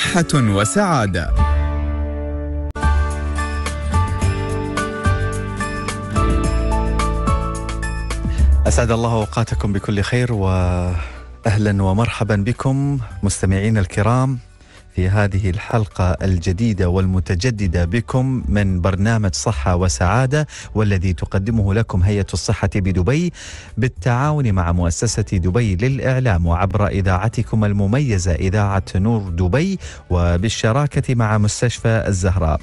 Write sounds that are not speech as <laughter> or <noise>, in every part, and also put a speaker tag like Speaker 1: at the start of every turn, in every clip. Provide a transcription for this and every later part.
Speaker 1: صحة وسعادة أسعد الله أوقاتكم بكل خير وأهلا ومرحبا بكم مستمعينا الكرام في هذه الحلقة الجديدة والمتجددة بكم من برنامج صحة وسعادة والذي تقدمه لكم هيئة الصحة بدبي بالتعاون مع مؤسسة دبي للإعلام وعبر إذاعتكم المميزة إذاعة نور دبي وبالشراكة مع مستشفى الزهراء.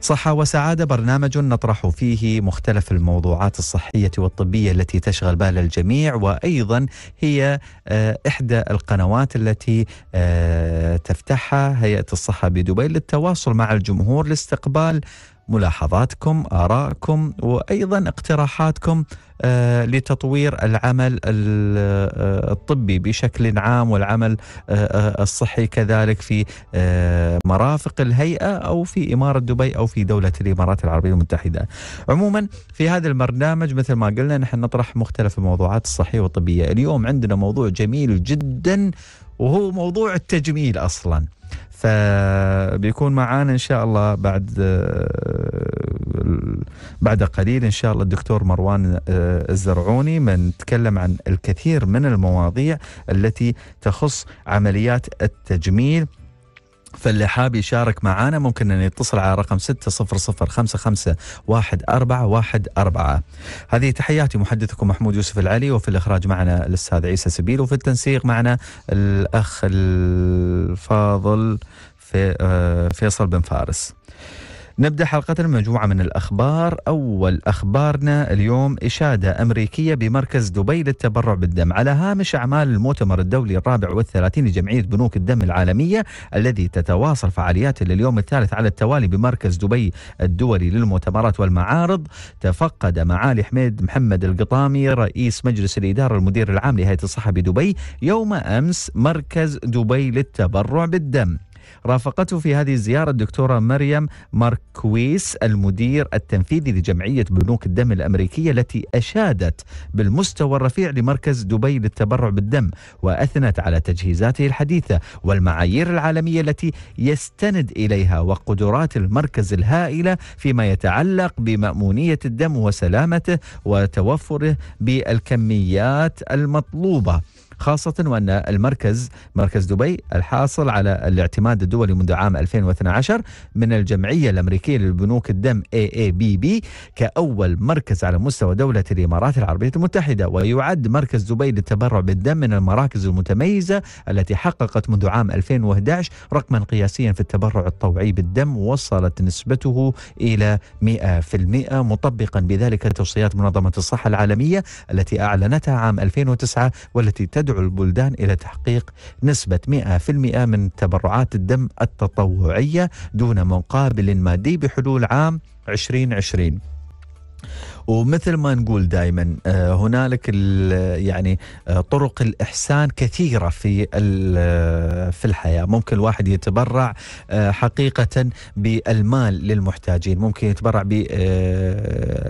Speaker 1: صحة وسعادة برنامج نطرح فيه مختلف الموضوعات الصحية والطبية التي تشغل بال الجميع وأيضا هي آه، إحدى القنوات التي آه، تفتحها هيئة الصحة بدبي للتواصل مع الجمهور لاستقبال ملاحظاتكم آرائكم وأيضا اقتراحاتكم آه، لتطوير العمل آه، الطبي بشكل عام والعمل آه، الصحي كذلك في مرافق الهيئه او في اماره دبي او في دوله الامارات العربيه المتحده. عموما في هذا البرنامج مثل ما قلنا نحن نطرح مختلف الموضوعات الصحيه والطبيه، اليوم عندنا موضوع جميل جدا وهو موضوع التجميل اصلا. فبيكون معانا ان شاء الله بعد آه، بعد قليل ان شاء الله الدكتور مروان آه، الزرعوني من تكلم عن الكثير من المواضيع التي تخص عمليات التجميل فاللي حاب يشارك معنا ممكن أن يتصل على رقم 600551414 هذه تحياتي محدثكم محمود يوسف العلي وفي الإخراج معنا الأستاذ عيسى سبيل وفي التنسيق معنا الأخ الفاضل في آه، فيصل بن فارس نبدأ حلقتنا بمجموعة من الأخبار أول أخبارنا اليوم إشادة أمريكية بمركز دبي للتبرع بالدم على هامش أعمال المؤتمر الدولي الرابع والثلاثين لجمعية بنوك الدم العالمية الذي تتواصل فعالياته لليوم الثالث على التوالي بمركز دبي الدولي للمؤتمرات والمعارض تفقد معالي حميد محمد القطامي رئيس مجلس الإدارة المدير العام لهيئة الصحة بدبي يوم أمس مركز دبي للتبرع بالدم رافقته في هذه الزيارة الدكتورة مريم ماركويس المدير التنفيذي لجمعية بنوك الدم الأمريكية التي أشادت بالمستوى الرفيع لمركز دبي للتبرع بالدم وأثنت على تجهيزاته الحديثة والمعايير العالمية التي يستند إليها وقدرات المركز الهائلة فيما يتعلق بمأمونية الدم وسلامته وتوفره بالكميات المطلوبة خاصة وأن المركز مركز دبي الحاصل على الاعتماد الدولي منذ عام 2012 من الجمعية الأمريكية للبنوك الدم AABB كأول مركز على مستوى دولة الإمارات العربية المتحدة ويعد مركز دبي للتبرع بالدم من المراكز المتميزة التي حققت منذ عام 2011 رقما قياسيا في التبرع الطوعي بالدم وصلت نسبته إلى 100% مطبقا بذلك توصيات منظمة الصحة العالمية التي أعلنتها عام 2009 والتي تدعو تدعو البلدان إلى تحقيق نسبة 100% من تبرعات الدم التطوعية دون مقابل مادي بحلول عام 2020 ومثل ما نقول دائما آه، هنالك يعني آه، طرق الاحسان كثيره في آه، في الحياه ممكن الواحد يتبرع حقيقه بالمال للمحتاجين ممكن يتبرع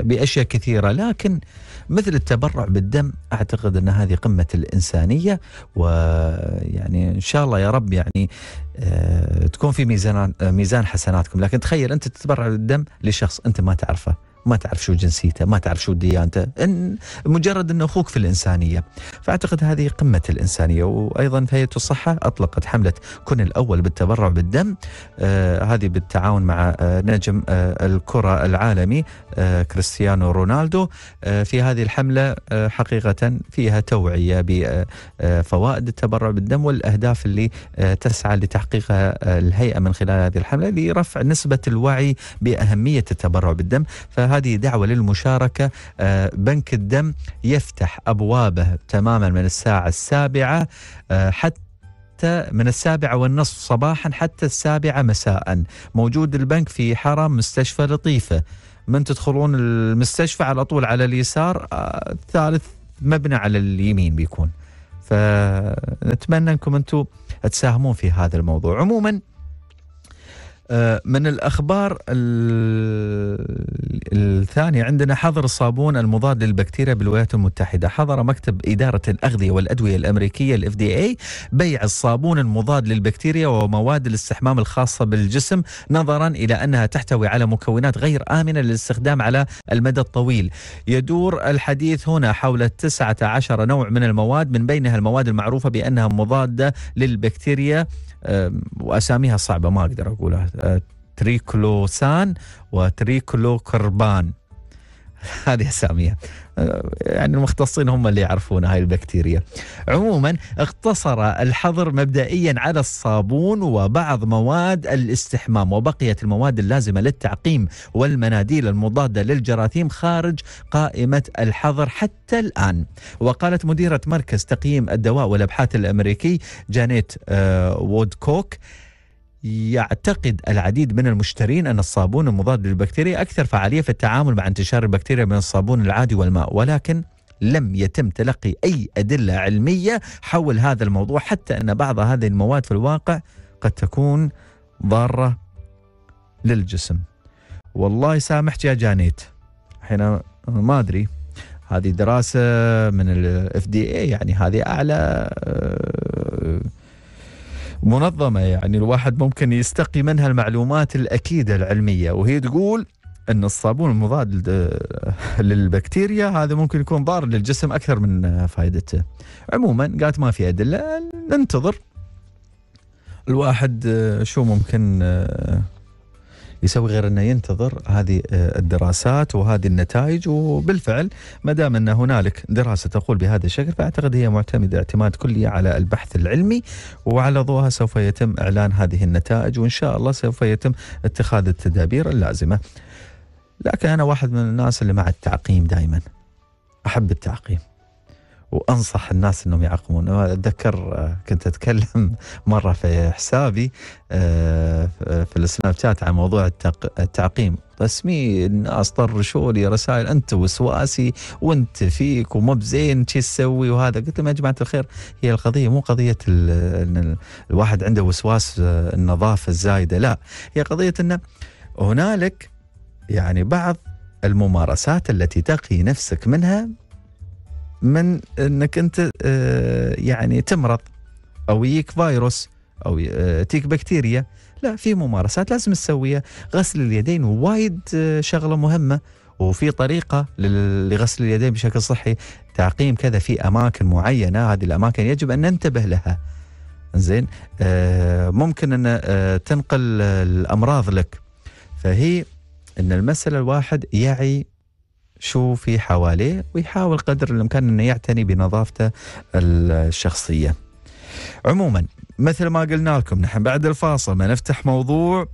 Speaker 1: باشياء كثيره لكن مثل التبرع بالدم اعتقد ان هذه قمه الانسانيه ويعني ان شاء الله يا رب يعني آه، تكون في ميزان آه، ميزان حسناتكم لكن تخيل انت تتبرع بالدم لشخص انت ما تعرفه ما تعرف شو جنسيته ما تعرف شو ديانته إن مجرد أنه أخوك في الإنسانية فأعتقد هذه قمة الإنسانية وأيضا هيئة الصحة أطلقت حملة كن الأول بالتبرع بالدم آه هذه بالتعاون مع آه نجم آه الكرة العالمي آه كريستيانو رونالدو آه في هذه الحملة آه حقيقة فيها توعية بفوائد التبرع بالدم والأهداف اللي آه تسعى لتحقيقها آه، الهيئة من خلال هذه الحملة لرفع نسبة الوعي بأهمية التبرع بالدم ف هذه دعوة للمشاركة آه، بنك الدم يفتح أبوابه تماما من الساعة السابعة آه، حتى من السابعة والنصف صباحا حتى السابعة مساء موجود البنك في حرم مستشفى لطيفة من تدخلون المستشفى على طول على اليسار آه، ثالث مبنى على اليمين بيكون فنتمنى انكم انتم تساهمون في هذا الموضوع عموما آه، من الاخبار الثانيه عندنا حظر الصابون المضاد للبكتيريا بالولايات المتحده، حظر مكتب اداره الاغذيه والادويه الامريكيه الاف دي اي بيع الصابون المضاد للبكتيريا ومواد الاستحمام الخاصه بالجسم نظرا الى انها تحتوي على مكونات غير امنه للاستخدام على المدى الطويل. يدور الحديث هنا حول 19 نوع من المواد من بينها المواد المعروفه بانها مضاده للبكتيريا واساميها صعبه ما اقدر اقولها أه، تريكلوسان وتريكلوكربان <laughs> هذه اساميها آه، يعني المختصين هم اللي يعرفون هاي البكتيريا عموما اقتصر الحظر مبدئيا على الصابون وبعض مواد الاستحمام وبقيت المواد اللازمة للتعقيم والمناديل المضادة للجراثيم خارج قائمة الحظر حتى الآن وقالت مديرة مركز تقييم الدواء والأبحاث الأمريكي جانيت آه، وودكوك يعتقد العديد من المشترين أن الصابون المضاد للبكتيريا أكثر فعالية في التعامل مع انتشار البكتيريا من الصابون العادي والماء ولكن لم يتم تلقي أي أدلة علمية حول هذا الموضوع حتى أن بعض هذه المواد في الواقع قد تكون ضارة للجسم والله سامحت يا جانيت حين ما أدري هذه دراسة من الاف دي اي يعني هذه أعلى آه، منظمه يعني الواحد ممكن يستقي منها المعلومات الاكيده العلميه وهي تقول ان الصابون المضاد للبكتيريا هذا ممكن يكون ضار للجسم اكثر من فائدته. عموما قالت ما في ادله ننتظر الواحد شو ممكن يسوي غير انه ينتظر هذه آه، الدراسات وهذه النتائج وبالفعل ما دام ان هنالك دراسه تقول بهذا الشكل فاعتقد هي معتمده اعتماد كلي على البحث العلمي وعلى ضوءها سوف يتم اعلان هذه النتائج وان شاء الله سوف يتم اتخاذ التدابير اللازمه. لكن انا واحد من الناس اللي مع التعقيم دائما. احب التعقيم. وانصح الناس انهم يعقمون اتذكر آه، كنت اتكلم <laughs> مره في حسابي آه، في السناب شات عن موضوع التعقيم رسمي الناس طرشوا لي رسائل انت وسواسي وانت فيك وما بزين شو تسوي وهذا قلت لهم يا جماعه الخير هي القضيه مو قضيه ان الواحد عنده وسواس آه، النظافه الزايده لا هي قضيه انه هنالك يعني بعض الممارسات التي تقي نفسك منها من انك انت آه، يعني تمرض او يجيك فيروس او آه، تيك بكتيريا لا في ممارسات لازم تسويها غسل اليدين وايد آه، شغله مهمه وفي طريقه لغسل اليدين بشكل صحي تعقيم كذا في اماكن معينه هذه الاماكن يجب ان ننتبه لها زين ممكن ان تنقل الامراض لك فهي ان المساله الواحد يعي شو في حواليه ويحاول قدر الامكان انه يعتني بنظافته الشخصيه. عموما مثل ما قلنا لكم نحن بعد الفاصل بنفتح موضوع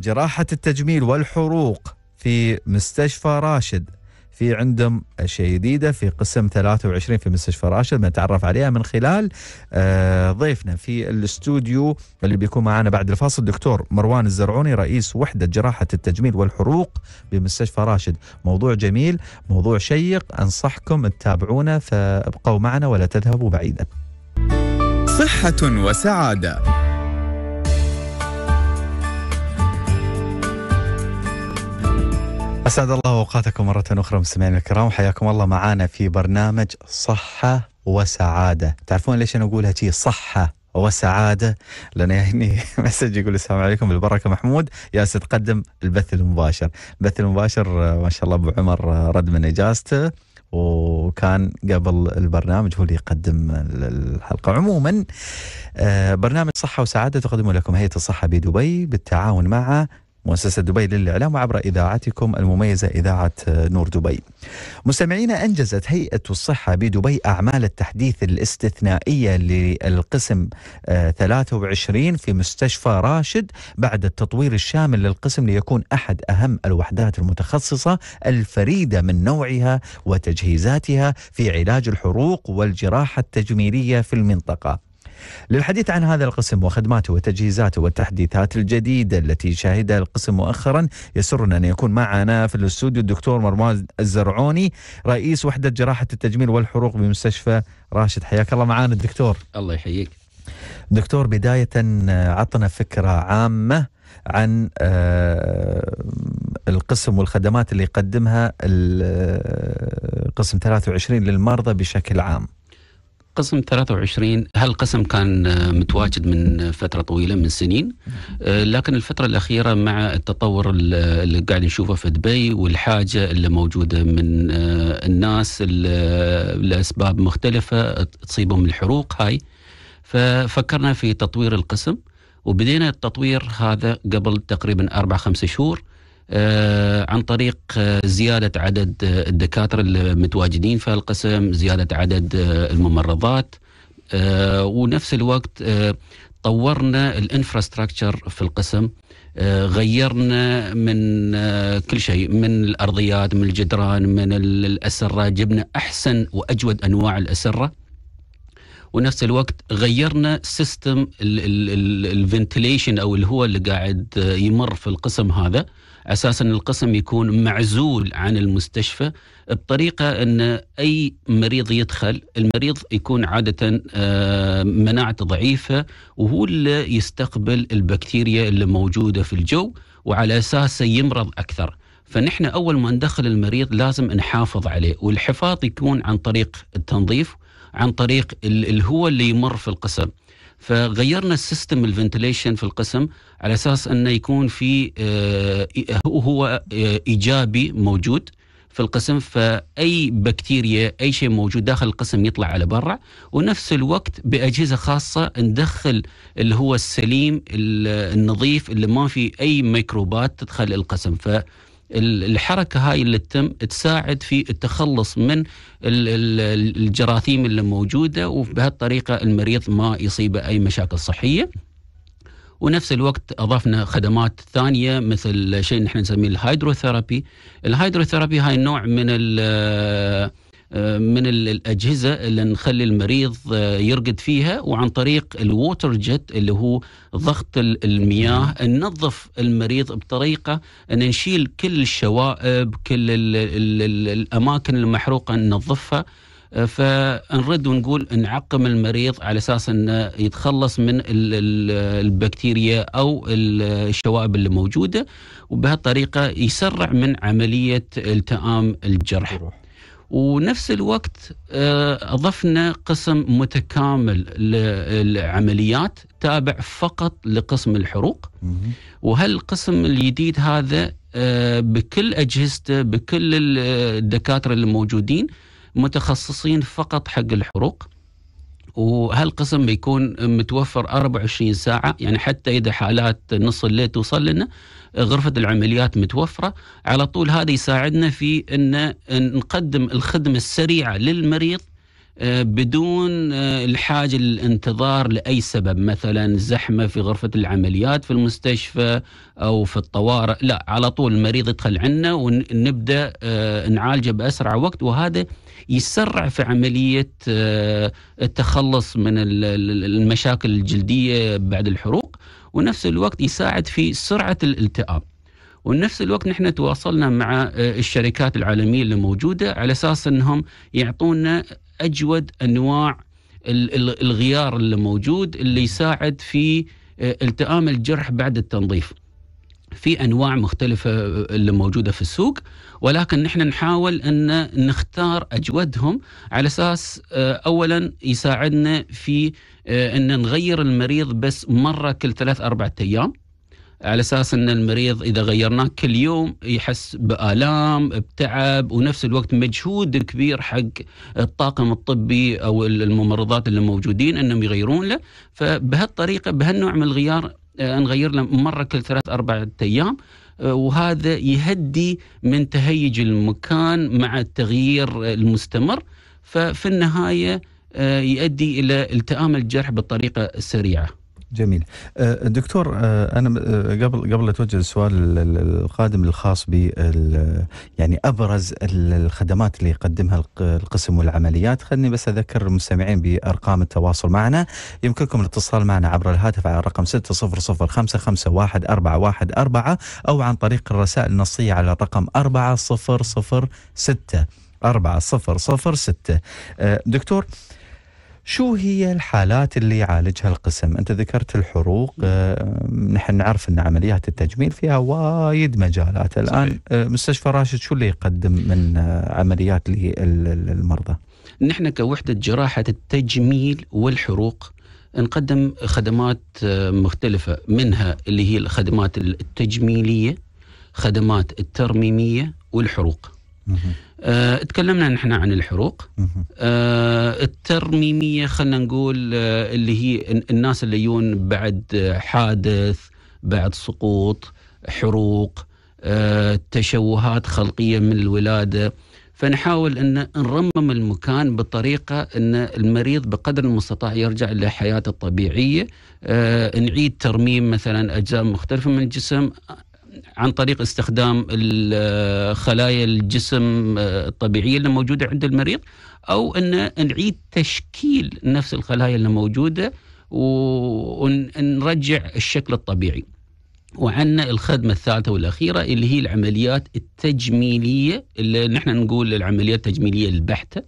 Speaker 1: جراحه التجميل والحروق في مستشفى راشد في عندهم اشياء جديده في قسم 23 في مستشفى راشد بنتعرف عليها من خلال آه، ضيفنا في الاستوديو اللي بيكون معنا بعد الفاصل دكتور مروان الزرعوني رئيس وحده جراحه التجميل والحروق بمستشفى راشد موضوع جميل موضوع شيق انصحكم تتابعونه فابقوا معنا ولا تذهبوا بعيدا صحه وسعاده أسعد الله أوقاتكم مرة أخرى مستمعينا الكرام حياكم الله معنا في برنامج صحة وسعادة تعرفون ليش أنا أقولها شيء صحة وسعاده لان يعني <laughs> مسج يقول السلام عليكم بالبركه محمود يا تقدم البث المباشر البث المباشر ما شاء الله ابو عمر رد من اجازته وكان قبل البرنامج هو اللي يقدم الحلقه عموما آه، برنامج صحه وسعاده تقدمه لكم هيئه الصحه بدبي بالتعاون مع مؤسسة دبي للإعلام وعبر إذاعتكم المميزة إذاعة نور دبي مستمعينا أنجزت هيئة الصحة بدبي أعمال التحديث الاستثنائية للقسم 23 آه، في مستشفى راشد بعد التطوير الشامل للقسم ليكون أحد أهم الوحدات المتخصصة الفريدة من نوعها وتجهيزاتها في علاج الحروق والجراحة التجميلية في المنطقة للحديث عن هذا القسم وخدماته وتجهيزاته والتحديثات الجديدة التي شهدها القسم مؤخرا يسرنا أن يكون معنا في الاستوديو الدكتور مروان الزرعوني رئيس وحدة جراحة التجميل والحروق بمستشفى راشد حياك الله معانا الدكتور الله يحييك دكتور بداية عطنا فكرة عامة عن آه، القسم والخدمات اللي يقدمها آه، قسم 23 للمرضى بشكل عام
Speaker 2: قسم 23 هالقسم كان آه، متواجد من فترة طويلة من سنين آه، لكن الفترة الأخيرة مع التطور اللي قاعد نشوفه في دبي والحاجة اللي موجودة من آه، الناس لأسباب مختلفة تصيبهم الحروق هاي ففكرنا في تطوير القسم وبدينا التطوير هذا قبل تقريبا أربع خمس شهور آه، عن طريق آه، زيادة عدد آه، الدكاترة المتواجدين في القسم زيادة عدد الممرضات ونفس الوقت طورنا الانفراستراكشر في القسم غيرنا من كل شيء من الارضيات من الجدران من الاسره جبنا احسن واجود انواع الاسره ونفس الوقت غيرنا سيستم الفنتليشن او اللي هو اللي قاعد يمر في القسم هذا اساسا القسم يكون معزول عن المستشفى بطريقه ان اي مريض يدخل المريض يكون عاده آه، مناعته ضعيفه وهو اللي يستقبل البكتيريا اللي موجوده في الجو وعلى اساسه يمرض اكثر. فنحن اول ما ندخل المريض لازم نحافظ عليه والحفاظ يكون عن طريق التنظيف عن طريق الهواء اللي يمر في القسم فغيرنا السيستم الفنتليشن في القسم على اساس انه يكون في آه، هو آه، ايجابي موجود في القسم فاي بكتيريا اي شيء موجود داخل القسم يطلع على برا ونفس الوقت باجهزه خاصه ندخل اللي هو السليم النظيف اللي ما في اي ميكروبات تدخل القسم ف الحركه هاي اللي تتم تساعد في التخلص من الجراثيم اللي موجوده وبهالطريقه المريض ما يصيبه اي مشاكل صحيه. ونفس الوقت اضفنا خدمات ثانيه مثل شيء نحن نسميه الهايدروثيرابي الهايدروثيرابي هاي نوع من ال من الاجهزه اللي نخلي المريض آه، يرقد فيها وعن طريق الووتر جيت اللي هو ضغط المياه نعم. ننظف المريض بطريقه ان نشيل كل الشوائب كل الـ الـ الـ الاماكن المحروقه ننظفها آه، فنرد ونقول نعقم المريض على اساس انه يتخلص من البكتيريا او الشوائب اللي موجوده وبهالطريقه يسرع من عمليه التئام الجرح. ونفس الوقت آه، اضفنا قسم متكامل للعمليات تابع فقط لقسم الحروق وهالقسم الجديد هذا آه، بكل اجهزته بكل آه، الدكاتره الموجودين متخصصين فقط حق الحروق وهالقسم بيكون متوفر 24 ساعة يعني حتى إذا حالات نص الليل توصل لنا غرفة العمليات متوفرة على طول هذا يساعدنا في أن نقدم الخدمة السريعة للمريض آه، بدون آه، الحاجة للانتظار لأي سبب مثلا زحمة في غرفة العمليات في المستشفى أو في الطوارئ لا على طول المريض يدخل عنا ونبدأ آه، نعالجه بأسرع وقت وهذا يسرع في عمليه آه، التخلص من المشاكل الجلديه بعد الحروق ونفس الوقت يساعد في سرعه الالتئام. ونفس الوقت نحن تواصلنا مع آه، الشركات العالميه اللي موجوده على اساس انهم يعطونا اجود انواع الغيار اللي موجود اللي يساعد في آه، التئام الجرح بعد التنظيف. في انواع مختلفه اللي موجوده في السوق ولكن نحن نحاول ان نختار اجودهم على اساس آه، اولا يساعدنا في آه، ان نغير المريض بس مره كل ثلاث اربع ايام على اساس ان المريض اذا غيرناه كل يوم يحس بالام بتعب ونفس الوقت مجهود كبير حق الطاقم الطبي او الممرضات اللي موجودين انهم يغيرون له فبهالطريقه بهالنوع من الغيار آه، نغير له مره كل ثلاث أربعة ايام آه، وهذا يهدي من تهيج المكان مع التغيير المستمر ففي النهايه آه، يؤدي الى التئام الجرح بالطريقه السريعه.
Speaker 1: جميل آه، دكتور آه، انا آه، قبل قبل اتوجه السؤال القادم الخاص ب يعني ابرز الخدمات اللي يقدمها القسم والعمليات خلني بس اذكر المستمعين بارقام التواصل معنا يمكنكم الاتصال معنا عبر الهاتف على الرقم 600551414 او عن طريق الرسائل النصيه على الرقم 4006 4006 دكتور شو هي الحالات اللي يعالجها القسم؟ انت ذكرت الحروق آه، نحن نعرف ان عمليات التجميل فيها وايد مجالات الان صحيح. آه، مستشفى راشد شو اللي يقدم من آه، عمليات للمرضى؟ نحن كوحده جراحه التجميل
Speaker 2: والحروق نقدم خدمات مختلفه منها اللي هي الخدمات التجميليه خدمات الترميميه والحروق. أه تكلمنا نحن عن الحروق أه الترميميه خلينا نقول أه اللي هي الناس اللي يجون بعد حادث بعد سقوط حروق أه تشوهات خلقيه من الولاده فنحاول ان نرمم المكان بطريقه ان المريض بقدر المستطاع يرجع لحياته الطبيعيه أه نعيد ترميم مثلا اجزاء مختلفه من الجسم عن طريق استخدام خلايا الجسم آه، الطبيعيه اللي موجوده عند المريض او ان نعيد تشكيل نفس الخلايا اللي موجوده ونرجع الشكل الطبيعي. وعندنا الخدمة الثالثة والأخيرة اللي هي العمليات التجميلية اللي نحن نقول العمليات التجميلية البحتة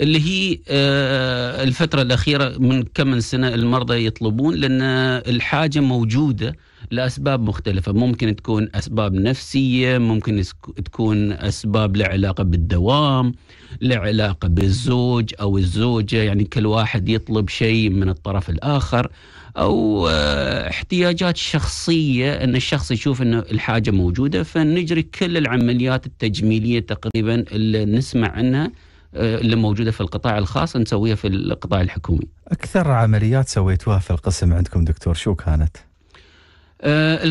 Speaker 2: اللي هي آه، الفترة الأخيرة من كم من سنة المرضى يطلبون لأن الحاجة موجودة لاسباب مختلفه ممكن تكون اسباب نفسيه ممكن تكون اسباب لعلاقه بالدوام لعلاقه بالزوج او الزوجه يعني كل واحد يطلب شيء من الطرف الاخر او آه، احتياجات شخصيه ان الشخص يشوف ان الحاجه موجوده فنجري كل العمليات التجميليه تقريبا اللي نسمع عنها آه، اللي موجوده في القطاع الخاص نسويها في القطاع الحكومي.
Speaker 1: اكثر عمليات سويتوها في القسم عندكم دكتور شو كانت؟
Speaker 2: آه،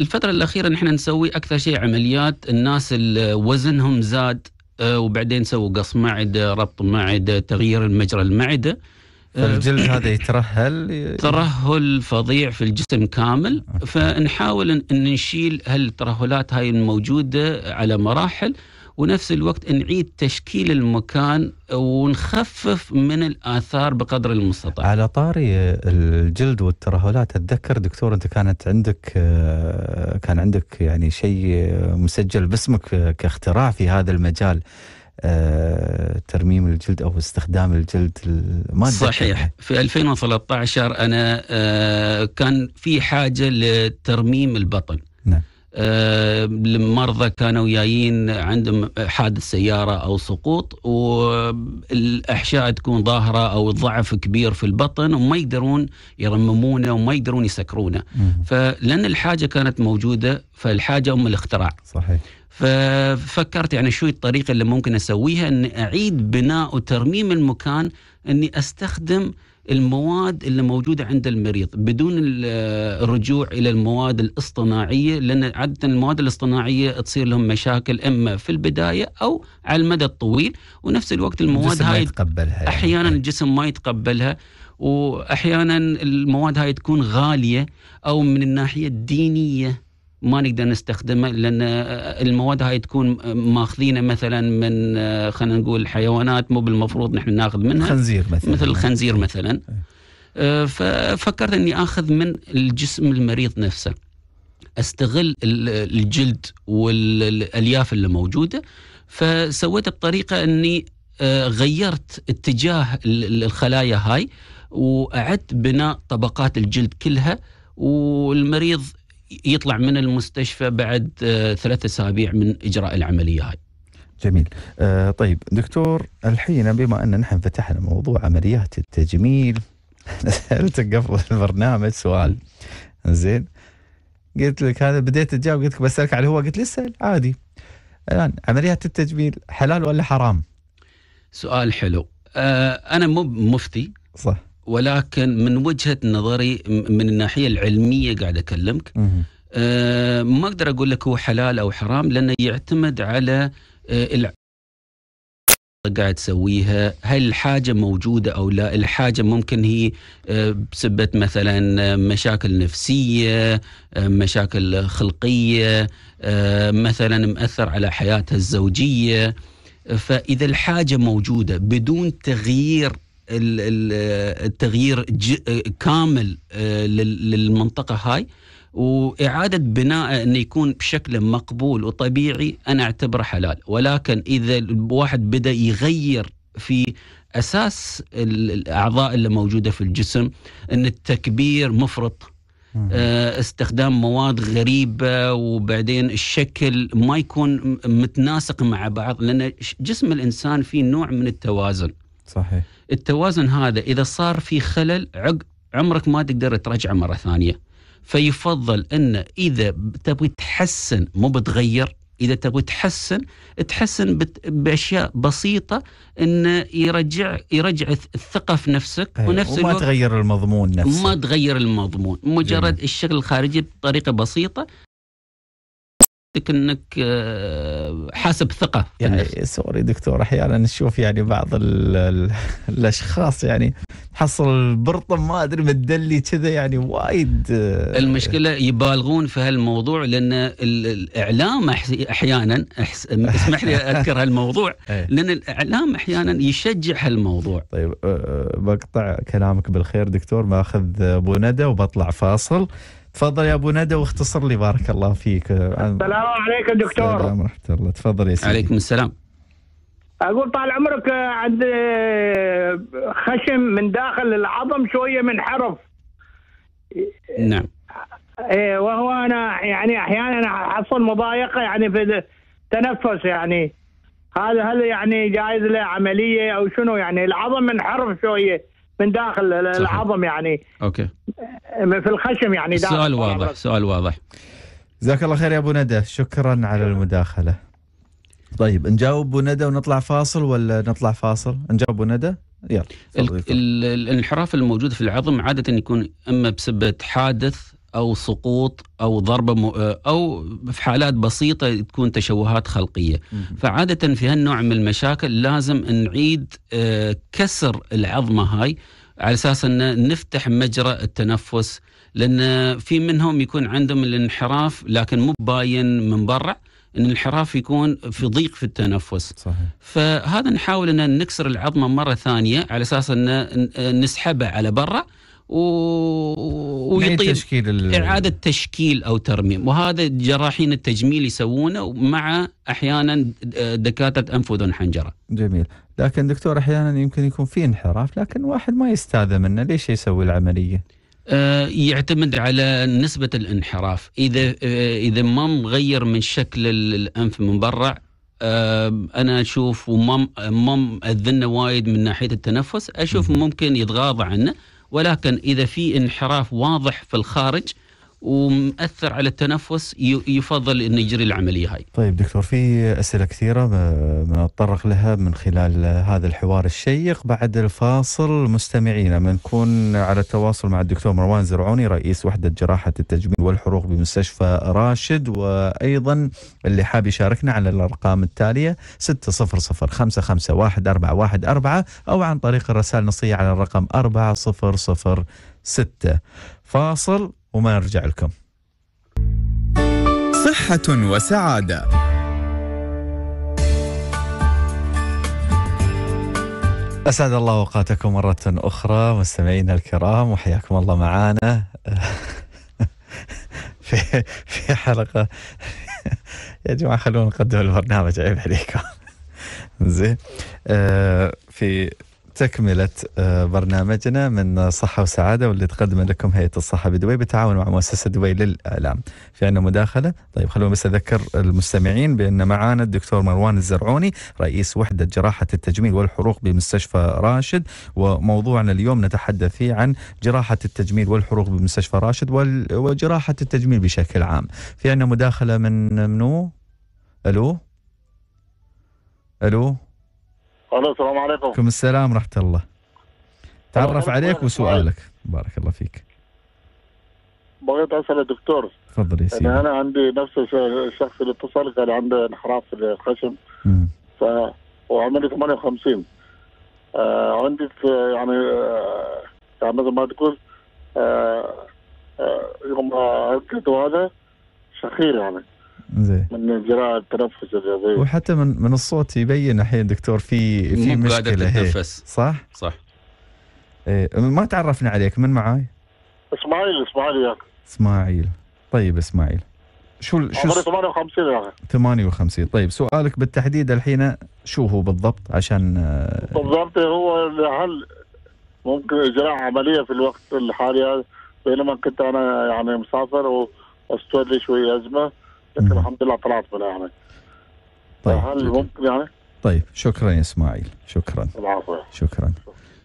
Speaker 2: الفترة الأخيرة نحن نسوي أكثر شيء عمليات الناس اللي وزنهم زاد آه، وبعدين سووا قص معدة ربط معدة تغيير المجرى المعدة آه، فالجلد هذا
Speaker 1: يترهل
Speaker 2: ترهل فظيع في الجسم كامل فنحاول ان نشيل هالترهلات هاي الموجوده على مراحل ونفس الوقت نعيد تشكيل المكان ونخفف من الاثار بقدر المستطاع.
Speaker 1: على طاري الجلد والترهلات اتذكر دكتور انت كانت عندك آه، كان عندك يعني شيء مسجل باسمك كاختراع في هذا المجال. آه، ترميم الجلد او استخدام الجلد ما صحيح
Speaker 2: في 2013 انا آه، كان في حاجه لترميم البطن المرضى آه، كانوا جايين عندهم حادث سيارة أو سقوط والأحشاء تكون ظاهرة أو الضعف كبير في البطن وما يقدرون يرممونه وما يقدرون يسكرونه فلأن الحاجة كانت موجودة فالحاجة أم الاختراع صحيح ففكرت يعني شو الطريقة اللي ممكن أسويها أني أعيد بناء وترميم المكان أني أستخدم آه المواد اللي موجوده عند المريض بدون الرجوع الى المواد الاصطناعيه لان عاده المواد الاصطناعيه تصير لهم مشاكل اما في البدايه او على المدى الطويل ونفس الوقت المواد هاي يتقبلها يعني. احيانا يعني. الجسم ما يتقبلها واحيانا المواد هاي تكون غاليه او من الناحيه الدينيه ما نقدر نستخدمه لان آه، المواد هاي تكون آه، ماخذينها مثلا من آه، خلينا نقول حيوانات مو بالمفروض نحن ناخذ منها خنزير مثلا مثل الخنزير مثلا إيه. ففكرت اني اخذ من الجسم المريض نفسه استغل الجلد والالياف اللي موجوده فسويت بطريقه اني غيرت اتجاه الخلايا هاي واعدت بناء طبقات الجلد كلها والمريض يطلع من المستشفى بعد آه، ثلاثة أسابيع من إجراء العملية هاي
Speaker 1: جميل آه طيب دكتور الحين بما أن نحن فتحنا موضوع عمليات التجميل <laughs> سألتك قبل البرنامج سؤال زين قلت لك هذا بديت تجاوب قلت لك بسألك على هو قلت لسه عادي الآن عمليات التجميل حلال ولا حرام؟
Speaker 2: سؤال حلو آه أنا مو مفتي صح ولكن من وجهه نظري من الناحيه العلميه قاعد اكلمك آه، ما اقدر اقول لك هو حلال او حرام لانه يعتمد على آه، قاعد تسويها هل الحاجه موجوده او لا الحاجه ممكن هي آه، بسبب مثلا مشاكل نفسيه مشاكل خلقيه مثلا مأثر على حياتها الزوجيه فاذا الحاجه موجوده بدون تغيير التغيير كامل آه، للمنطقه هاي وإعادة بناء أنه يكون بشكل مقبول وطبيعي أنا أعتبره حلال ولكن إذا الواحد بدأ يغير في أساس الأعضاء اللي موجودة في الجسم أن التكبير مفرط آه، استخدام مواد غريبة وبعدين الشكل ما يكون متناسق مع بعض لأن جسم الإنسان فيه نوع من التوازن صحيح التوازن هذا اذا صار في خلل عقب عمرك ما تقدر ترجعه مره ثانيه فيفضل ان اذا تبغي تحسن مو بتغير اذا تبغى تحسن تحسن باشياء بسيطه انه يرجع يرجع الثقه في نفسك إيه، ونفس وما تغير
Speaker 1: المضمون نفسه ما
Speaker 2: تغير المضمون مجرد جميل. الشغل الخارجي بطريقه بسيطه
Speaker 1: يعطيك انك آه، حاسب ثقه في يعني النفس. سوري دكتور احيانا نشوف يعني بعض الـ الـ <laughs> الاشخاص يعني حصل البرطم ما ادري مدلي كذا يعني وايد آه،
Speaker 2: المشكله يبالغون في هالموضوع لان الاعلام احيانا اسمح لي اذكر هالموضوع <laughs> إيه. لان الاعلام احيانا
Speaker 1: يشجع هالموضوع طيب بقطع كلامك بالخير دكتور ماخذ ابو ندى وبطلع فاصل تفضل يا ابو ندى واختصر لي بارك الله فيك السلام عليكم دكتور السلام ورحمه الله تفضل يا سيدي عليكم السلام
Speaker 2: اقول طال عمرك آه، عند آه، خشم من داخل العظم شويه منحرف نعم إيه وهو انا يعني احيانا احصل مضايقه يعني في التنفس يعني هذا هل يعني جائز له عمليه او شنو يعني العظم منحرف شويه من داخل صحيح. العظم يعني اوكي في الخشم يعني داخل سؤال واضح سؤال واضح
Speaker 1: جزاك الله خير يا ابو ندى شكرا على المداخله طيب نجاوب ابو ندى ونطلع فاصل ولا نطلع فاصل نجاوب ابو ندى
Speaker 2: يلا الانحراف الموجود في العظم عاده يكون اما بسبه حادث او سقوط او ضربه او في حالات بسيطه تكون تشوهات خلقيه فعاده في هالنوع من المشاكل لازم نعيد آه، كسر العظمه هاي على اساس ان نفتح مجرى التنفس لان في منهم يكون عندهم الانحراف لكن مو باين من برا ان الانحراف يكون في ضيق في التنفس صحيح. فهذا نحاول ان نكسر العظمه مره ثانيه على اساس ان نسحبها على برا و... ويطيب تشكيل ال... إعادة تشكيل أو ترميم وهذا جراحين التجميل يسوونه مع أحيانا دكاترة
Speaker 1: أنف وأذن حنجرة جميل لكن دكتور أحيانا يمكن يكون في انحراف لكن واحد ما يستاذن منه ليش يسوي العملية
Speaker 2: آه، يعتمد على نسبة الانحراف إذا آه، إذا ما مغير من شكل الأنف من برا آه، انا اشوف وما ما اذنه وايد من ناحيه التنفس اشوف ممكن يتغاضى عنه ولكن إذا في انحراف واضح في الخارج ومأثر على التنفس يفضل أن يجري العملية هاي
Speaker 1: طيب دكتور في أسئلة كثيرة بنتطرق لها من خلال هذا الحوار الشيق بعد الفاصل مستمعينا بنكون على تواصل مع الدكتور مروان زرعوني رئيس وحدة جراحة التجميل والحروق بمستشفى راشد وأيضا اللي حاب يشاركنا على الأرقام التالية 600 551 414 أو عن طريق الرسائل النصية على الرقم 4006 فاصل وما نرجع لكم صحة وسعادة أسعد الله أوقاتكم مرة أخرى مستمعينا الكرام وحياكم الله معانا <laughs> في في حلقة يا جماعة خلونا نقدم البرنامج عيب عليكم <laughs> زين آه، في تكملة آه، برنامجنا من صحة وسعادة واللي تقدم لكم هيئة الصحة بدبي بالتعاون مع مؤسسة دبي للإعلام في عندنا مداخلة طيب خلونا بس أذكر المستمعين بأن معانا الدكتور مروان الزرعوني رئيس وحدة جراحة التجميل والحروق بمستشفى راشد وموضوعنا اليوم نتحدث فيه عن جراحة التجميل والحروق بمستشفى راشد وجراحة التجميل بشكل عام في عندنا مداخلة من منو؟ ألو؟ ألو؟
Speaker 2: الو السلام عليكم عليكم
Speaker 1: السلام ورحمه الله
Speaker 2: تعرف عليك وسؤالك
Speaker 1: بارك الله فيك
Speaker 2: بغيت اسال الدكتور تفضل يا سيدي انا عندي نفس الشخص اللي اتصل قال عنده انحراف في الخشم ف وعمري 58 آه عندي يعني آه يعني مثل ما تقول آه آه يوم هذا شخير يعني زي. من جراء التنفس الرياضي
Speaker 1: وحتى من من الصوت يبين احيانا دكتور في في مشكله هي صح؟ صح ايه ما تعرفنا عليك من معاي؟ اسماعيل اسماعيل وياك اسماعيل طيب اسماعيل شو شو عمري 58 يا اخي 58 طيب سؤالك بالتحديد الحين شو هو بالضبط عشان آه،
Speaker 2: بالضبط هو هل ممكن اجراء عمليه في الوقت الحالي هذا بينما كنت انا يعني مسافر واستولي شوي ازمه لكن الحمد لله طلعت منها يعني طيب هل ممكن يعني؟
Speaker 1: طيب شكرا يا اسماعيل شكرا العفو شكرا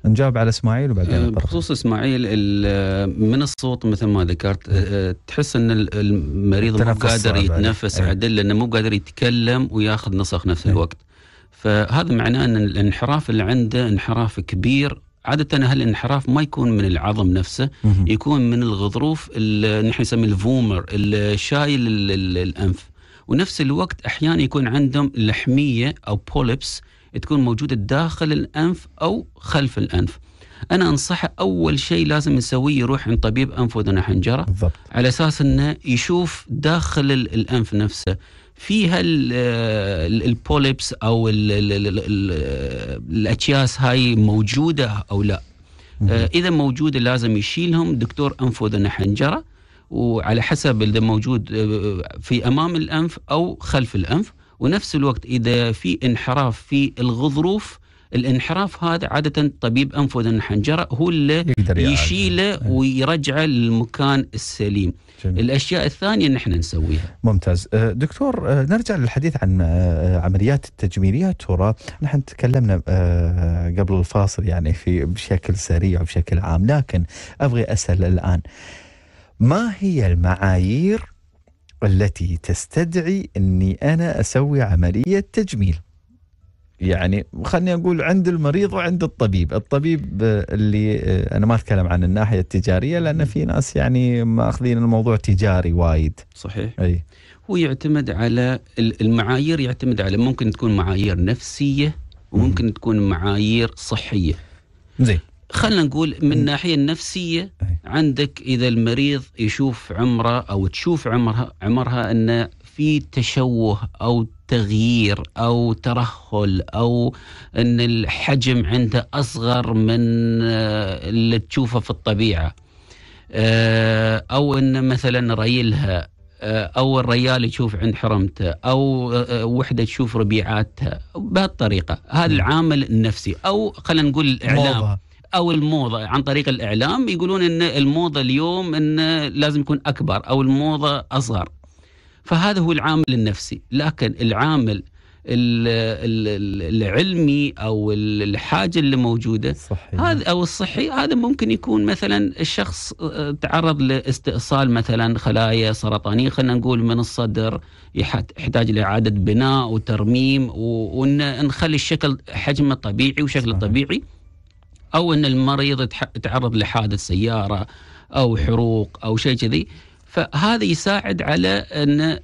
Speaker 1: نجاوب على اسماعيل وبعدين أه،
Speaker 2: بخصوص اسماعيل من الصوت مثل ما ذكرت أه، أه، تحس ان المريض مو قادر يتنفس إيه. عدل لانه مو قادر يتكلم وياخذ نسخ نفس إيه. الوقت فهذا معناه ان الانحراف اللي عنده انحراف كبير عادة هالانحراف ما يكون من العظم نفسه يكون من الغضروف اللي نحن نسميه الفومر الشايل الأنف ونفس الوقت أحيانا يكون عندهم لحمية أو بوليبس تكون موجودة داخل الأنف أو خلف الأنف انا انصحه اول شيء لازم يسويه يروح عند طبيب انف واذن حنجره بالضبط. على اساس انه يشوف داخل الانف نفسه فيها البوليبس او الاكياس هاي موجوده او لا آه، اذا موجوده لازم يشيلهم دكتور انف واذن حنجره وعلى حسب اذا موجود آه، في امام الانف او خلف الانف ونفس الوقت اذا في انحراف في الغضروف الانحراف هذا عاده طبيب انف واذن حنجره هو اللي
Speaker 1: يشيله
Speaker 2: إيه. ويرجعه للمكان السليم جميل. الاشياء الثانيه نحن
Speaker 1: نسويها ممتاز أه، دكتور أه، نرجع للحديث عن أه، عمليات التجميليه ترى نحن تكلمنا قبل الفاصل يعني في بشكل سريع وبشكل عام لكن ابغي اسال الان ما هي المعايير التي تستدعي اني انا اسوي عمليه تجميل يعني خلني اقول عند المريض وعند الطبيب، الطبيب آه، اللي آه، انا ما اتكلم عن الناحيه التجاريه لان في ناس يعني ماخذين الموضوع تجاري وايد. صحيح. اي
Speaker 2: هو يعتمد على المعايير يعتمد على ممكن تكون معايير نفسيه وممكن تكون معايير صحيه. زين. خلينا نقول من الناحيه النفسيه عندك اذا المريض يشوف عمره او تشوف عمرها عمرها انه في تشوه او تغيير او ترهل او ان الحجم عنده اصغر من آه، اللي تشوفه في الطبيعه آه، او ان مثلا ريلها آه، او الريال يشوف عند حرمته او وحده تشوف ربيعاتها بهالطريقه هذا نعم. العامل النفسي او خلينا نقول الاعلام او الموضه عن طريق الاعلام يقولون ان الموضه اليوم انه لازم يكون اكبر او الموضه اصغر فهذا هو العامل النفسي لكن العامل العلمي او الحاجه اللي موجوده هذا او الصحي هذا ممكن يكون مثلا الشخص آه، تعرض لاستئصال مثلا خلايا سرطانيه خلينا نقول من الصدر يحتاج لاعاده بناء وترميم ونخلي الشكل حجمه طبيعي وشكله طبيعي او ان المريض تعرض لحادث سياره او حروق او شيء كذي فهذا يساعد على ان,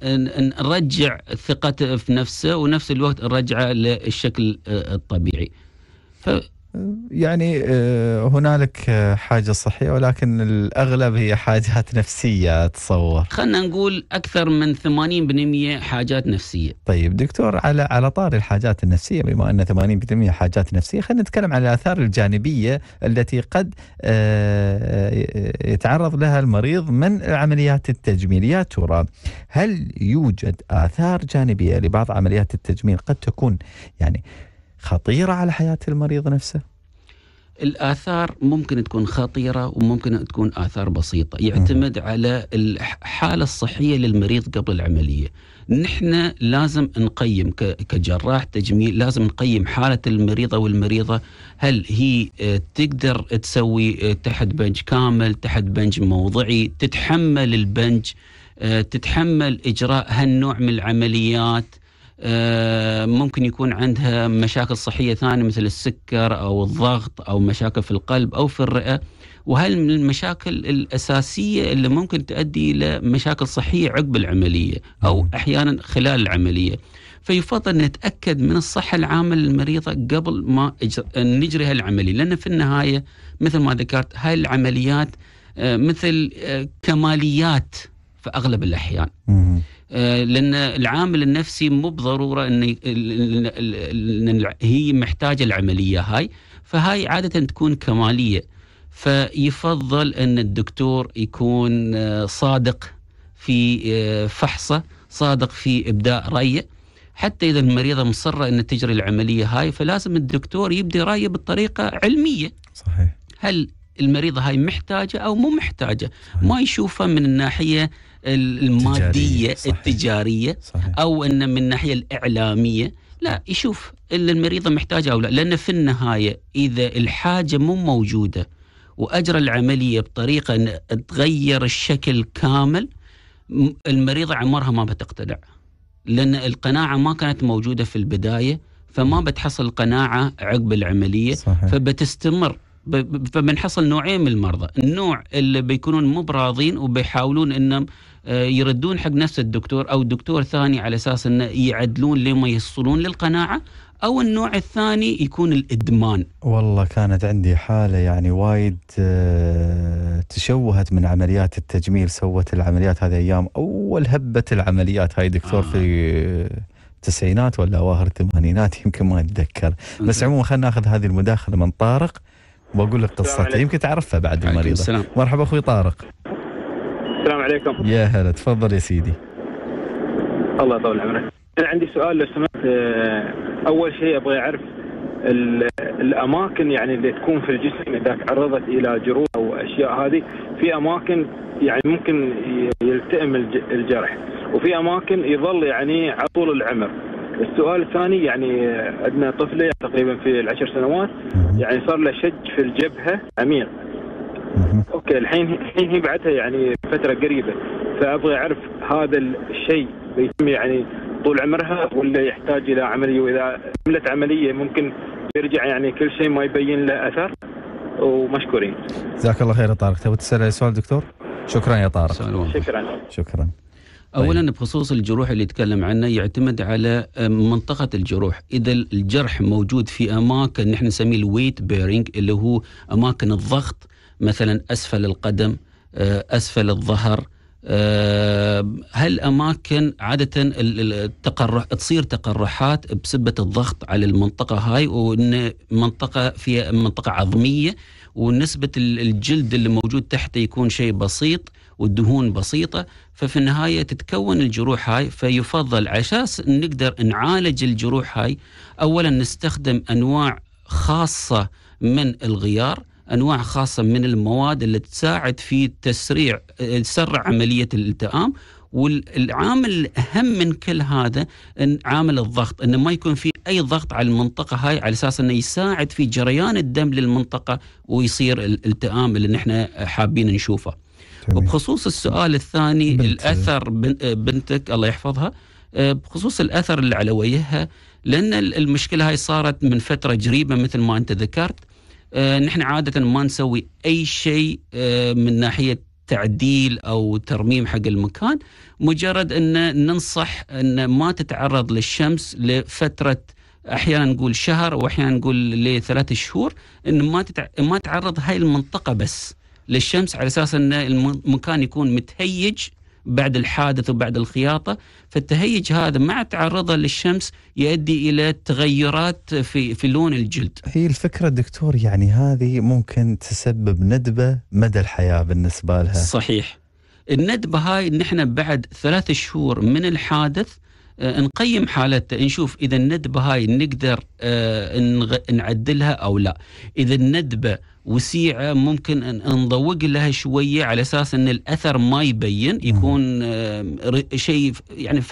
Speaker 2: نرجع ثقته في نفسه ونفس الوقت نرجعه للشكل آه، الطبيعي. ف...
Speaker 1: يعني آه، هنالك آه، حاجه صحيه ولكن الاغلب هي حاجات نفسيه اتصور
Speaker 2: خلينا نقول اكثر من 80% حاجات نفسيه
Speaker 1: طيب دكتور على على طار الحاجات النفسيه بما ان 80% حاجات نفسيه خلينا نتكلم عن الاثار الجانبيه التي قد آه، يتعرض لها المريض من العمليات التجميليه يا ترى هل يوجد اثار جانبيه لبعض عمليات التجميل قد تكون يعني خطيرة على حياة المريض نفسه؟
Speaker 2: الآثار ممكن تكون خطيرة وممكن تكون آثار بسيطة يعتمد على الحالة الصحية للمريض قبل العملية نحن لازم نقيم كجراح تجميل لازم نقيم حالة المريض أو المريضة هل هي آه، تقدر تسوي آه، تحت بنج كامل تحت بنج موضعي تتحمل البنج آه، تتحمل إجراء هالنوع من العمليات آه، ممكن يكون عندها مشاكل صحيه ثانيه مثل السكر او الضغط او مشاكل في القلب او في الرئه وهل من المشاكل الاساسيه اللي ممكن تؤدي الى مشاكل صحيه عقب العمليه او احيانا خلال العمليه فيفضل نتاكد من الصحه العامه للمريضه قبل ما نجري هالعمليه لان في النهايه مثل ما ذكرت هاي العمليات آه، مثل آه، كماليات في اغلب الاحيان آه، لان العامل النفسي مو بضروره ان هي محتاجه العمليه هاي فهاي عاده تكون كماليه فيفضل ان الدكتور يكون آه، صادق في آه، فحصه صادق في ابداء رايه حتى اذا المريضه مصره ان تجري العمليه هاي فلازم الدكتور يبدي رايه بطريقه علميه صحيح هل المريضه هاي محتاجه او مو محتاجه صحيح. ما يشوفها من الناحيه الماديه صحيح. التجاريه صحيح. او انه من الناحيه الاعلاميه لا يشوف اللي المريضه محتاجه او لا لان في النهايه اذا الحاجه مو موجوده واجرى العمليه بطريقه ان تغير الشكل كامل المريضه عمرها ما بتقتنع لان القناعه ما كانت موجوده في البدايه فما بتحصل قناعه عقب العمليه صحيح. فبتستمر فبنحصل نوعين من المرضى النوع اللي بيكونون مو وبيحاولون انهم آه، يردون حق نفس الدكتور او دكتور ثاني على اساس انه يعدلون لما يصلون للقناعه او النوع الثاني يكون الادمان
Speaker 1: والله كانت عندي حاله يعني وايد آه، تشوهت من عمليات التجميل سوت العمليات هذه ايام اول هبه العمليات هاي دكتور آه. في التسعينات ولا اواخر الثمانينات يمكن ما اتذكر بس عموما خلينا ناخذ هذه المداخله من طارق واقول لك قصتها يمكن تعرفها بعد المريضه السلام. مرحبا اخوي طارق السلام عليكم يا هلا تفضل يا سيدي الله يطول عمرك انا عندي سؤال لو سمحت آه، اول شيء
Speaker 2: ابغى اعرف الاماكن يعني اللي تكون في الجسم اذا تعرضت الى جروح او اشياء هذه في اماكن يعني ممكن يلتئم الجرح
Speaker 1: وفي اماكن يظل يعني على طول العمر السؤال الثاني يعني عندنا طفله تقريبا في العشر سنوات يعني صار له شج في الجبهه عميق
Speaker 2: اوكي الحين الحين هي بعدها يعني فتره قريبه فابغى اعرف هذا الشيء بيتم يعني طول عمرها ولا يحتاج الى عمليه واذا عملت
Speaker 1: عمليه ممكن يرجع يعني كل شيء ما يبين له اثر ومشكورين. جزاك الله خير يا طارق، تبغى تسال سؤال دكتور؟ شكرا يا طارق. شكرا. شكرا. اولا
Speaker 2: طيب. بخصوص الجروح اللي يتكلم عنه يعتمد على آه، منطقه الجروح اذا الجرح موجود في اماكن نحن نسميه الويت بيرنج اللي هو اماكن الضغط مثلا اسفل القدم آه، اسفل الظهر آه، هالاماكن عاده التقرح تصير تقرحات بسبه الضغط على المنطقه هاي وان منطقه فيها منطقه عظميه ونسبه الجلد اللي موجود تحته يكون شيء بسيط والدهون بسيطة ففي النهاية تتكون الجروح هاي فيفضل عشان نقدر نعالج الجروح هاي أولا نستخدم أنواع خاصة من الغيار انواع خاصه من المواد اللي تساعد في تسريع تسرع عمليه الالتئام والعامل الاهم من كل هذا إن عامل الضغط انه ما يكون في اي ضغط على المنطقه هاي على اساس انه يساعد في جريان الدم للمنطقه ويصير الالتئام اللي نحن حابين نشوفه. وبخصوص السؤال الثاني بنت. الاثر آه، بنتك الله يحفظها آه، بخصوص الاثر اللي على وجهها لان المشكله هاي صارت من فتره قريبه مثل ما انت ذكرت آه، نحن عاده ما نسوي اي شيء من ناحيه تعديل او ترميم حق المكان مجرد ان ننصح ان ما تتعرض للشمس لفتره احيانا نقول شهر واحيانا نقول لثلاث شهور ان ما تتع... ما تعرض هاي المنطقه بس للشمس على اساس ان المكان يكون متهيج بعد الحادث وبعد الخياطه فالتهيج هذا مع تعرضه للشمس يؤدي الى تغيرات في في لون الجلد.
Speaker 1: هي الفكره دكتور يعني هذه ممكن تسبب ندبه مدى الحياه بالنسبه لها.
Speaker 2: صحيح. الندبه هاي نحن بعد ثلاث شهور من الحادث آه، نقيم حالته نشوف اذا الندبه هاي نقدر آه، نعدلها او لا. اذا الندبه وسيعه ممكن ان نضوق لها شويه على اساس ان الاثر ما يبين يكون شيء يعني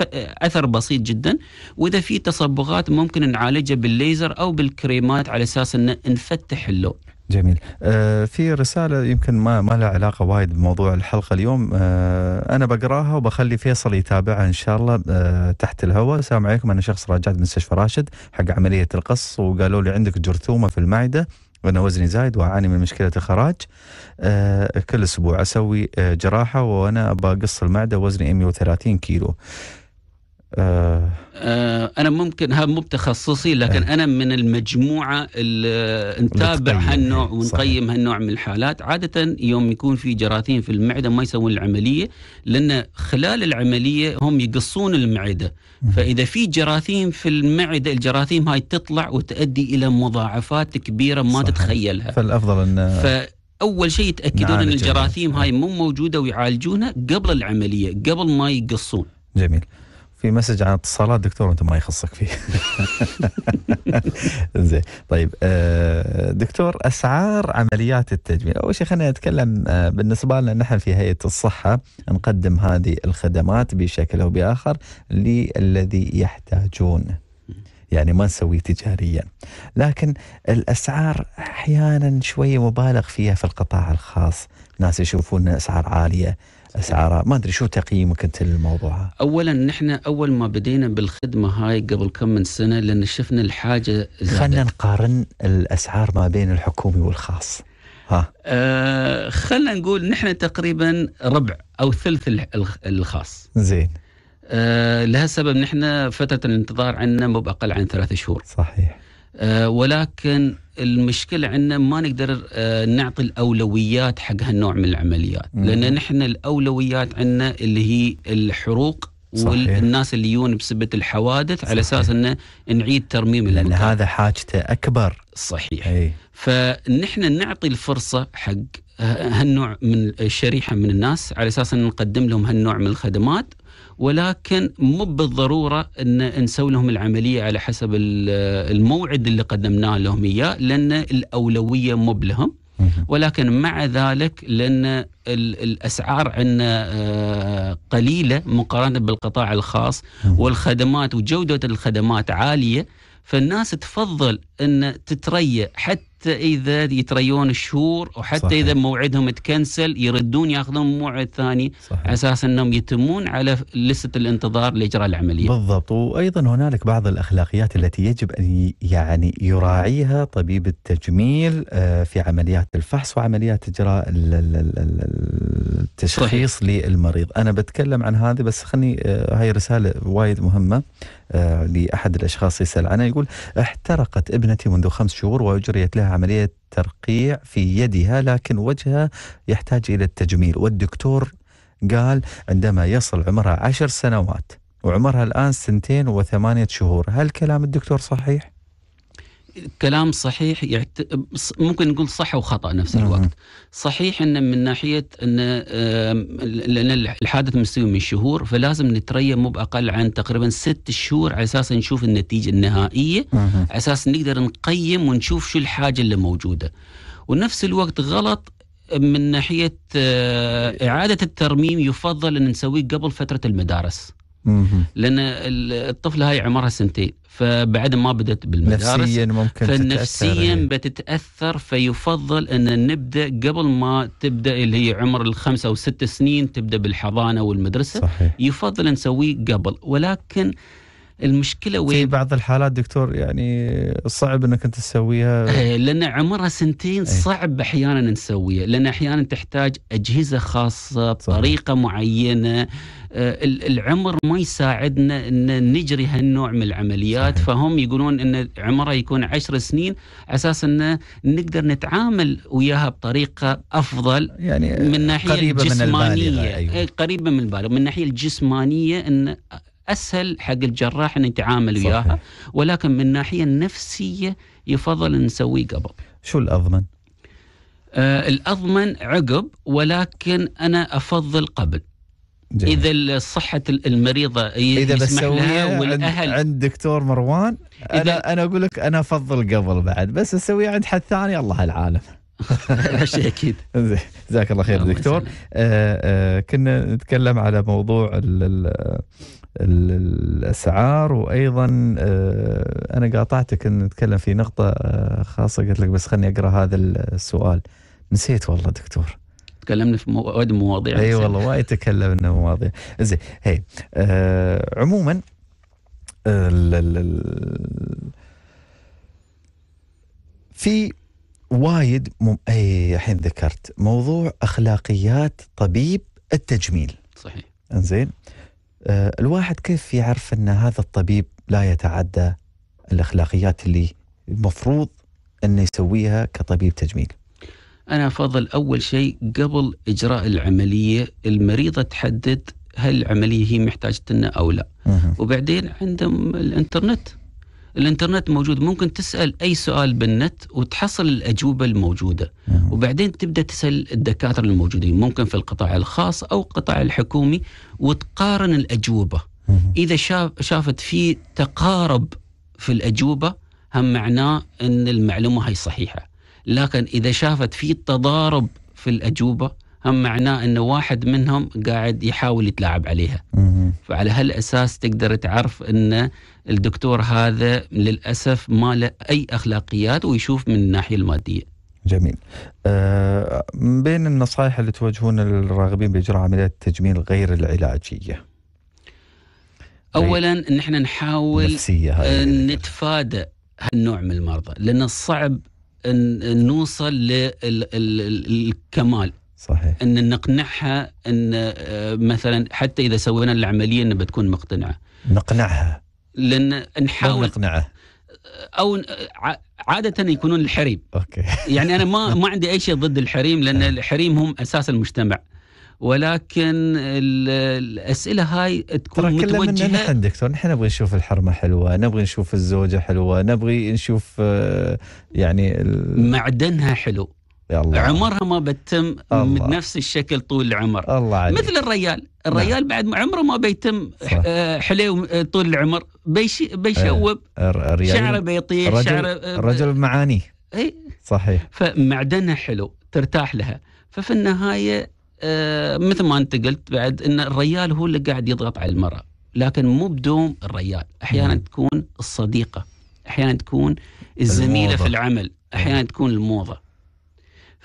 Speaker 2: اثر بسيط جدا واذا في تصبغات ممكن نعالجها بالليزر او بالكريمات على اساس ان نفتح اللون.
Speaker 1: جميل آه في رسالة يمكن ما ما لها علاقة وايد بموضوع الحلقة اليوم آه أنا بقراها وبخلي فيصل يتابعها إن شاء الله آه تحت الهواء السلام عليكم أنا شخص راجعت من مستشفى راشد حق عملية القص وقالوا لي عندك جرثومة في المعدة وأنا وزني زايد وأعاني من مشكلة الخراج آه، كل أسبوع أسوي آه، جراحة وأنا بقص المعدة وزني 130 كيلو آه
Speaker 2: انا ممكن هذا مو بتخصصي لكن آه. انا من المجموعه اللي نتابع هالنوع ونقيم هالنوع من الحالات عاده يوم يكون في جراثيم في المعده ما يسوون العمليه لان خلال العمليه هم يقصون المعده فاذا في جراثيم في المعده الجراثيم هاي تطلع وتؤدي الى مضاعفات كبيره ما صحيح. تتخيلها
Speaker 1: فالافضل ان ف...
Speaker 2: اول شيء يتاكدون ان الجراثيم هاي مو موجوده ويعالجونها قبل العمليه قبل ما يقصون
Speaker 1: جميل في مسج عن اتصالات دكتور انت ما يخصك فيه <laughs> زين طيب آه، دكتور اسعار عمليات التجميل اول شيء خلينا نتكلم آه، بالنسبه لنا نحن في هيئه الصحه نقدم هذه الخدمات بشكل او باخر للذي يحتاجون يعني ما نسوي تجاريا لكن الاسعار احيانا شويه مبالغ فيها في القطاع الخاص ناس يشوفون اسعار عاليه اسعارها ما ادري شو تقييمك انت للموضوع
Speaker 2: اولا نحن اول ما بدينا بالخدمه هاي قبل كم من سنه لان شفنا الحاجه
Speaker 1: خلينا نقارن الاسعار ما بين الحكومي والخاص ها
Speaker 2: آه خلينا نقول نحن تقريبا ربع او ثلث الخاص زين آه لها سبب نحن فتره الانتظار عندنا مو باقل عن ثلاث شهور صحيح آه، ولكن المشكلة عندنا ما نقدر آه، نعطي الأولويات حق هالنوع من العمليات لأن نحن الأولويات عندنا اللي هي الحروق صحيح. والناس اللي يجون بسبة الحوادث صحيح. على أساس أنه نعيد ترميم لأن المكان. هذا
Speaker 1: حاجته أكبر صحيح أي.
Speaker 2: فنحن نعطي الفرصة حق هالنوع من الشريحه من الناس على أساس أن نقدم لهم هالنوع من الخدمات ولكن مو بالضروره ان نسوي لهم العمليه على حسب الموعد اللي قدمناه لهم اياه لان الاولويه مو لهم ولكن مع ذلك لان الاسعار عندنا آه، قليله مقارنه بالقطاع الخاص والخدمات وجوده الخدمات عاليه فالناس تفضل ان تتريا حتى اذا يتريون الشهور وحتى صحيح. اذا موعدهم تكنسل يردون ياخذون موعد ثاني على اساس انهم يتمون على لسه الانتظار لاجراء العمليه.
Speaker 1: بالضبط وايضا هنالك بعض الاخلاقيات التي يجب ان يعني يراعيها طبيب التجميل آه، في عمليات الفحص وعمليات اجراء التشخيص للمريض، انا بتكلم عن هذه بس خلني آه، هاي رساله وايد مهمه آه، لاحد الاشخاص يسال عنها يقول احترقت ابنتي منذ خمس شهور واجريت لها عملية ترقيع في يدها لكن وجهها يحتاج إلى التجميل والدكتور قال عندما يصل عمرها عشر سنوات وعمرها الآن سنتين وثمانية شهور هل كلام الدكتور صحيح؟
Speaker 2: كلام صحيح يعت... ممكن نقول صح وخطا نفس نعم. الوقت صحيح ان من ناحيه ان لان الحادث مستوي من شهور فلازم نتريم مو باقل عن تقريبا ست شهور على اساس نشوف النتيجه النهائيه على اساس نقدر نقيم ونشوف شو الحاجه اللي موجوده ونفس الوقت غلط من ناحيه آه، اعاده الترميم يفضل ان نسويه قبل فتره المدارس لان الطفله هاي عمرها سنتين فبعد ما بدأت بالمدارس نفسيا ممكن فنفسيا تتأثر بتتأثر فيفضل أن نبدأ قبل ما تبدأ اللي هي عمر الخمس أو ست سنين تبدأ بالحضانة والمدرسة صحيح. يفضل نسويه قبل ولكن المشكله وين في بعض الحالات دكتور يعني
Speaker 1: صعب انك انت تسويها <laughs> إيه،
Speaker 2: لان عمرها سنتين إيه. صعب احيانا نسويها لان احيانا تحتاج اجهزه خاصه بطريقه معينه إيه، العمر ما يساعدنا ان نجري هالنوع من العمليات صحيح. فهم يقولون ان عمرها يكون عشر سنين على اساس انه نقدر نتعامل وياها بطريقه افضل يعني من ناحيه قريبة الجسمانيه من أيوة. قريبه من البالغ من الناحيه الجسمانيه ان اسهل حق الجراح انه يتعامل وياها ولكن من الناحيه النفسيه يفضل نسويه قبل شو الاضمن آه الاضمن عقب ولكن انا افضل قبل جميل. اذا صحه المريضه اذا بسويها والاهل
Speaker 1: عند دكتور مروان انا إذا انا اقول لك انا افضل قبل بعد بس اسويها عند حد ثاني الله العالم <laughs> شيء اكيد جزاك الله خير دكتور آه آه كنا نتكلم على موضوع ال الاسعار وايضا آه، انا قاطعتك ان نتكلم في نقطه آه، خاصه قلت لك بس خلني اقرا هذا السؤال نسيت والله دكتور
Speaker 2: تكلمنا في وايد مواضيع اي والله
Speaker 1: وايد تكلمنا مواضيع زين هي أه عموما آه، في وايد مم... اي الحين ذكرت موضوع اخلاقيات طبيب التجميل صحيح انزين آه، الواحد كيف يعرف ان هذا الطبيب لا يتعدى الاخلاقيات اللي المفروض انه يسويها كطبيب تجميل؟
Speaker 2: انا افضل اول شيء قبل اجراء العمليه المريضه تحدد هل العمليه هي محتاجتنا او لا. وبعدين عندهم الانترنت الانترنت موجود ممكن تسال اي سؤال بالنت وتحصل الاجوبه الموجوده نعم. وبعدين تبدا تسال الدكاتره الموجودين ممكن في القطاع الخاص او القطاع الحكومي وتقارن الاجوبه اذا شاف شافت في تقارب في الاجوبه هم معناه ان المعلومه هي صحيحه لكن اذا شافت في تضارب في الاجوبه هم معناه انه واحد منهم قاعد يحاول يتلاعب عليها فعلى هالاساس تقدر تعرف ان الدكتور هذا للاسف ما له
Speaker 1: اي اخلاقيات ويشوف من الناحيه الماديه جميل آه من بين النصائح اللي توجهون للراغبين باجراء عمليات التجميل غير العلاجيه
Speaker 2: اولا نحن نحاول نتفادى هالنوع من المرضى لان الصعب ان نوصل للكمال صحيح ان نقنعها ان آه، مثلا حتى اذا سوينا العمليه انها بتكون مقتنعه
Speaker 1: نقنعها
Speaker 2: لان نحاول نقنعه او عاده يكونون الحريم اوكي <laughs> يعني انا ما ما عندي اي شيء ضد الحريم لان آه. الحريم هم اساس المجتمع ولكن الاسئله هاي تكون متوجهه كلنا نحن
Speaker 1: دكتور نحن نبغى نشوف الحرمه حلوه، نبغى نشوف الزوجه حلوه، نبغى نشوف آه، يعني ال... معدنها حلو الله.
Speaker 2: عمرها ما بتتم بنفس الشكل طول العمر الله عليك. مثل الريال نعم. الريال نعم. بعد عمره ما بيتم آه، حليو آه، طول العمر بيش بيشوب أه. شعره بيطير رجل شعره آه، رجل بمعانيه اي صحيح فمعدنها حلو ترتاح لها ففي النهايه أه مثل ما انت قلت بعد ان الريال هو اللي قاعد يضغط على المراه لكن مو بدوم الريال احيانا مم. تكون الصديقه احيانا تكون الزميله الموضة. في العمل احيانا تكون الموضه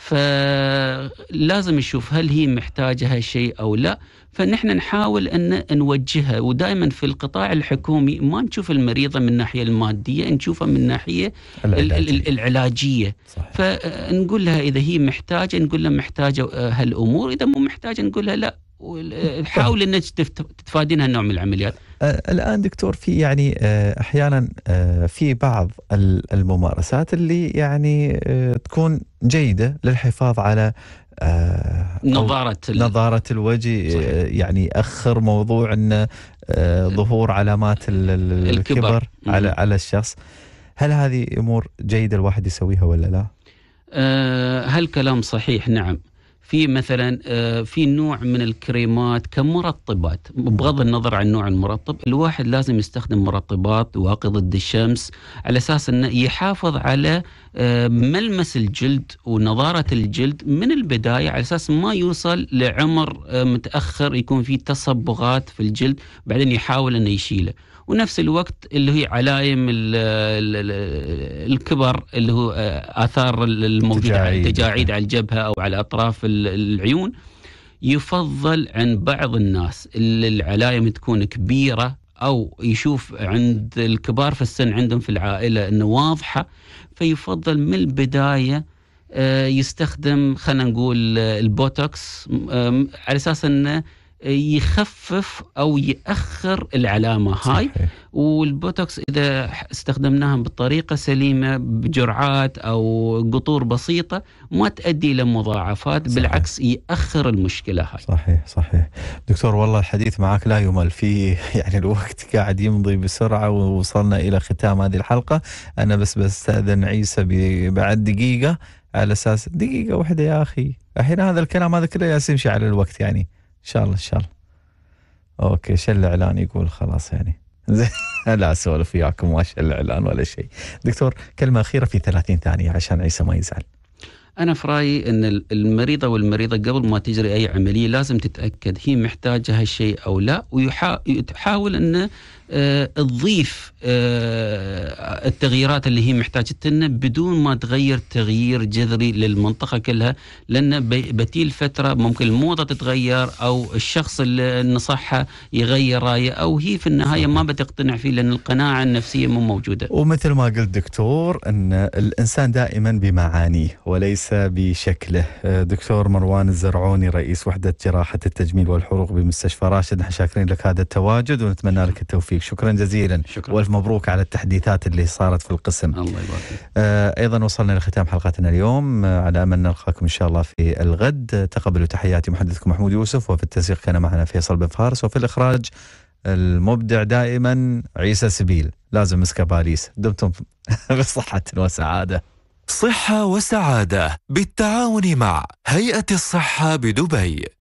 Speaker 2: فلازم نشوف هل هي محتاجه هالشيء او لا فنحن نحاول ان نوجهها ودائما في القطاع الحكومي ما نشوف المريضه من الناحيه الماديه نشوفها من الناحيه العلاجيه, العلاجية. فنقول لها اذا هي محتاجه نقول لها محتاجه آه، هالامور اذا مو محتاجه نقول لها لا طيب. حاول انك تتفادين هالنوع من العمليات
Speaker 1: آه، الان دكتور في يعني آه، احيانا آه، في بعض الممارسات اللي يعني تكون جيده للحفاظ على نظارة نظارة الوجه صحيح. يعني يأخر موضوع أن ظهور علامات الكبر, الكبر. على على الشخص هل هذه أمور جيدة الواحد يسويها ولا لا؟
Speaker 2: هل كلام صحيح نعم في مثلا آه، في نوع من الكريمات كمرطبات بغض النظر عن نوع المرطب الواحد لازم يستخدم مرطبات واقي ضد الشمس على اساس انه يحافظ على آه، ملمس الجلد ونضاره الجلد من البدايه على اساس ما يوصل لعمر آه، متاخر يكون في تصبغات في الجلد بعدين يحاول انه يشيله ونفس الوقت اللي هي علائم الكبر اللي هو آه، آثار الموجودة على التجاعيد على الجبهة أو على أطراف العيون يفضل عن بعض الناس اللي العلايم تكون كبيرة أو يشوف عند الكبار في السن عندهم في العائلة أنه واضحة فيفضل من البداية آه، يستخدم خلينا نقول آه، البوتوكس على اساس انه يخفف او ياخر العلامه هاي صحيح. والبوتوكس اذا استخدمناها بطريقه سليمه بجرعات او قطور بسيطه ما تؤدي الى مضاعفات صحيح. بالعكس
Speaker 1: ياخر المشكله هاي صحيح صحيح دكتور والله الحديث معك لا يمل في <laughs> يعني الوقت قاعد يمضي بسرعه ووصلنا الى ختام هذه الحلقه انا بس بستاذن عيسى بعد دقيقه على اساس دقيقه واحده يا اخي الحين هذا الكلام هذا كله يمشي على الوقت يعني ان شاء الله ان شاء الله اوكي شل الاعلان يقول خلاص يعني <laughs> زين لا اسولف وياكم ما شل اعلان ولا شيء دكتور كلمه اخيره في 30 ثانيه عشان عيسى ما يزعل
Speaker 2: انا في رايي ان المريضه والمريضه قبل ما تجري اي عمليه لازم تتاكد هي محتاجه هالشيء او لا ويحاول انه آه، تضيف آه، التغييرات اللي هي محتاجتنا لنا بدون ما تغير تغيير جذري للمنطقة كلها لأن بتيل فترة ممكن الموضة تتغير أو الشخص اللي نصحها يغير رأيه أو هي في النهاية ما بتقتنع فيه لأن القناعة النفسية مو موجودة
Speaker 1: ومثل ما قلت دكتور أن الإنسان دائما بمعانيه وليس بشكله آه، دكتور مروان الزرعوني رئيس وحدة جراحة التجميل والحروق بمستشفى راشد نحن شاكرين لك هذا التواجد ونتمنى لك التوفيق فيك شكرا جزيلا شكرا. والف مبروك على التحديثات اللي صارت في القسم الله يبارك آه ايضا وصلنا لختام حلقتنا اليوم آه على امل نلقاكم ان شاء الله في الغد آه، تقبلوا تحياتي محدثكم محمود يوسف وفي التنسيق كان معنا فيصل بن فارس وفي الاخراج المبدع دائما عيسى سبيل لازم مسكه باريس دمتم <laughs> بصحة وسعادة صحة وسعادة بالتعاون مع هيئة الصحة بدبي